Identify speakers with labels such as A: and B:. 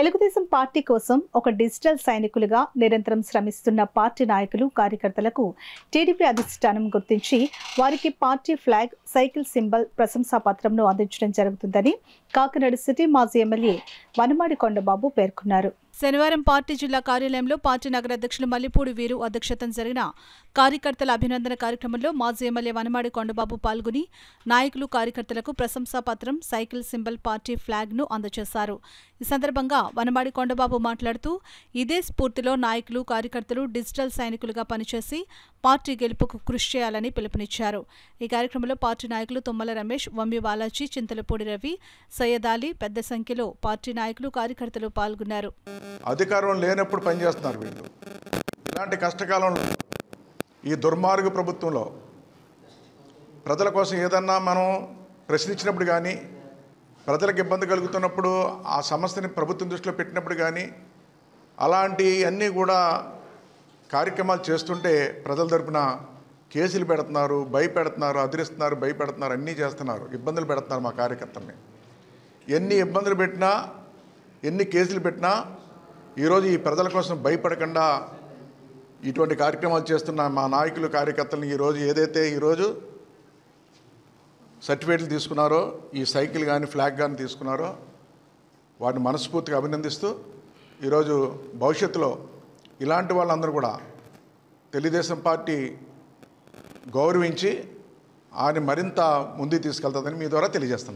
A: Telugu Desam party కోసం ఒక digital సైనికులుగా నిరంతరం శ్రమిస్తున్న పార్టీ నాయకులు కార్యకర్తలకు టీడీపీ అధిష్టానం గుర్తించి వారికి పార్టీ ఫ్లాగ్ సైకిల్ సింబల్ ప్రశంసా పత్రంను అందించడం జరుగుతుందని కాకినాడ సిటీ మాజీ ఎమ్మెల్యే వనమాడి కొండబాబు పేర్కొన్నారు శనివారం పార్టీ జిల్లా కార్యాలయంలో పార్టీ నగర అధ్యక్షులు మల్లెపూడి వీరు అధ్యక్షతన జరిగిన కార్యకర్తల అభినందన కార్యక్రమంలో మాజీ ఎమ్మెల్యే వనమాడి కొండబాబు పాల్గొని నాయకులు కార్యకర్తలకు ప్రశంసా సైకిల్ సింబల్ పార్టీ ఫ్లాగ్ ను అందజేశారు ఈ సందర్భంగా వనమాడి కొండబాబు మాట్లాడుతూ ఇదే స్ఫూర్తిలో నాయకులు కార్యకర్తలు డిజిటల్ సైనికులుగా పనిచేసి పార్టీ గెలుపుకు కృషి చేయాలని పిలుపునిచ్చారు ఈ కార్యక్రమంలో పార్టీ నాయకులు తుమ్మల రమేష్ వమ్మి బాలాజీ చింతలపూడి రవి సయ్యద్ అలీ పెద్ద సంఖ్యలో పార్టీ నాయకులు కార్యకర్తలు పాల్గొన్నారు
B: అధికారం లేనప్పుడు పనిచేస్తున్నారు వీళ్ళు ఇలాంటి కష్టకాలంలో ఈ దుర్మార్గ ప్రభుత్వంలో ప్రజల కోసం ఏదన్నా మనం ప్రశ్నించినప్పుడు కానీ ప్రజలకు ఇబ్బంది కలుగుతున్నప్పుడు ఆ సమస్యని ప్రభుత్వం దృష్టిలో పెట్టినప్పుడు కానీ అలాంటి అన్నీ కూడా కార్యక్రమాలు చేస్తుంటే ప్రజల తరపున కేసులు పెడుతున్నారు భయపెడుతున్నారు అదిరిస్తున్నారు భయపెడుతున్నారు అన్నీ చేస్తున్నారు ఇబ్బందులు పెడుతున్నారు మా కార్యకర్తల్ని ఎన్ని ఇబ్బందులు పెట్టినా ఎన్ని కేసులు పెట్టినా ఈరోజు ఈ ప్రజల కోసం భయపడకుండా ఇటువంటి కార్యక్రమాలు చేస్తున్న మా నాయకులు కార్యకర్తలను ఈరోజు ఏదైతే ఈరోజు సర్టిఫికేట్లు తీసుకున్నారో ఈ సైకిల్ కానీ ఫ్లాగ్ కానీ తీసుకున్నారో వాటిని మనస్ఫూర్తిగా అభినందిస్తూ ఈరోజు భవిష్యత్తులో ఇలాంటి వాళ్ళందరూ కూడా తెలుగుదేశం పార్టీ గౌరవించి ఆయన మరింత ముందుకు తీసుకెళ్తుందని మీ ద్వారా తెలియజేస్తున్నాను